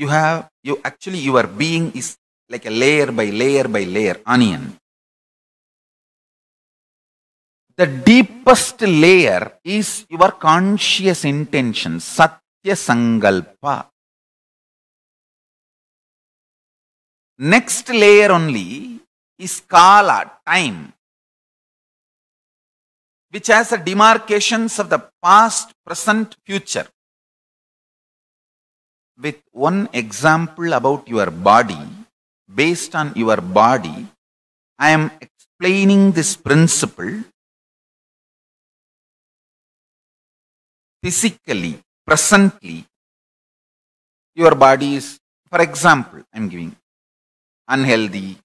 you have you actually your being is like a layer by layer by layer onion the deepest layer is your conscious intention satya Sangalpa. next layer only is kala time which has the demarcations of the past present future with one example about your body, based on your body, I am explaining this principle physically, presently. Your body is, for example, I'm giving unhealthy,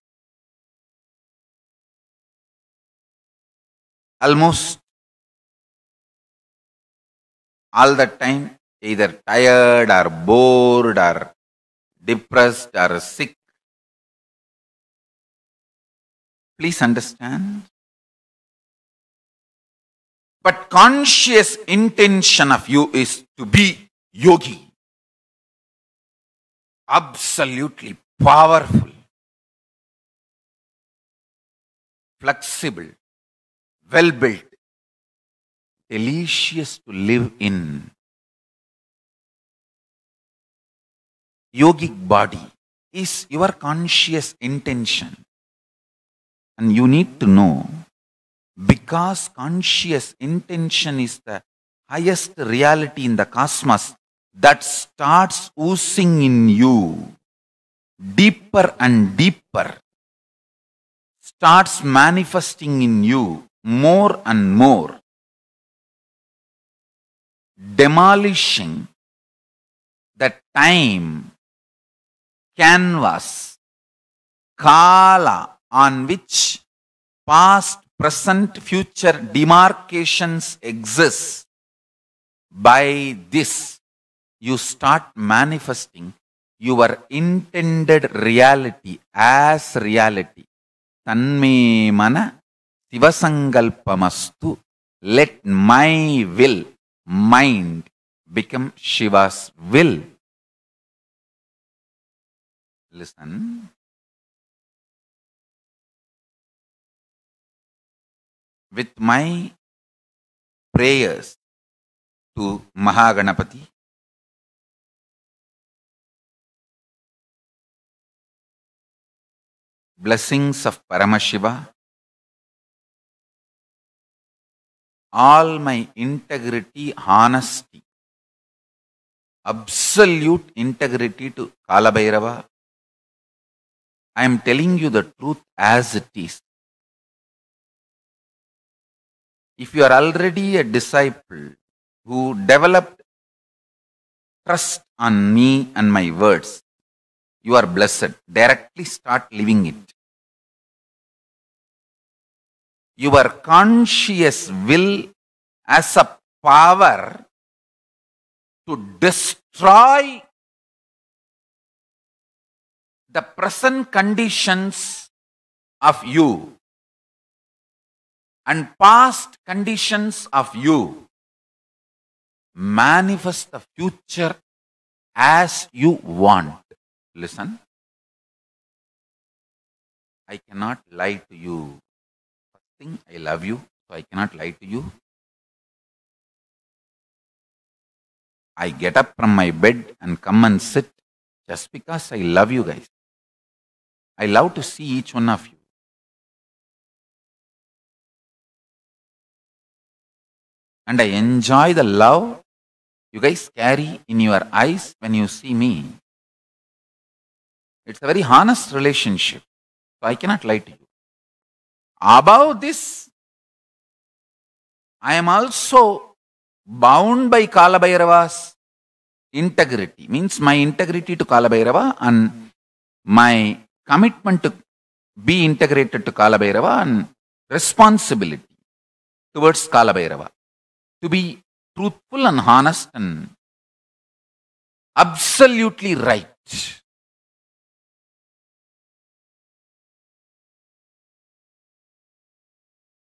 almost all the time either tired or bored or depressed or sick. Please understand. But conscious intention of you is to be yogi. Absolutely powerful, flexible, well built, delicious to live in yogic body is your conscious intention. And you need to know because conscious intention is the highest reality in the cosmos that starts oozing in you deeper and deeper, starts manifesting in you more and more, demolishing the time canvas, kala, on which past, present, future demarcations exist. By this, you start manifesting your intended reality as reality. Tanme mana pamastu. Let my will, mind, become Shiva's will. listen with my prayers to Mahaganapati. Blessings of Paramashiva. All my integrity, honesty, absolute integrity to Kalabhairava, I am telling you the truth as it is. If you are already a disciple who developed trust on me and my words, you are blessed. Directly start living it. Your conscious will as a power to destroy the present conditions of you and past conditions of you manifest the future as you want. Listen. I cannot lie to you. First thing, I love you, so I cannot lie to you. I get up from my bed and come and sit just because I love you guys. I love to see each one of you. And I enjoy the love you guys carry in your eyes when you see me. It's a very honest relationship. So I cannot lie to you. Above this, I am also bound by Kalabhairava's integrity. Means my integrity to Kalabhairava and my commitment to be integrated to Kalabhairava and responsibility towards Kalabhairava to be truthful and honest and absolutely right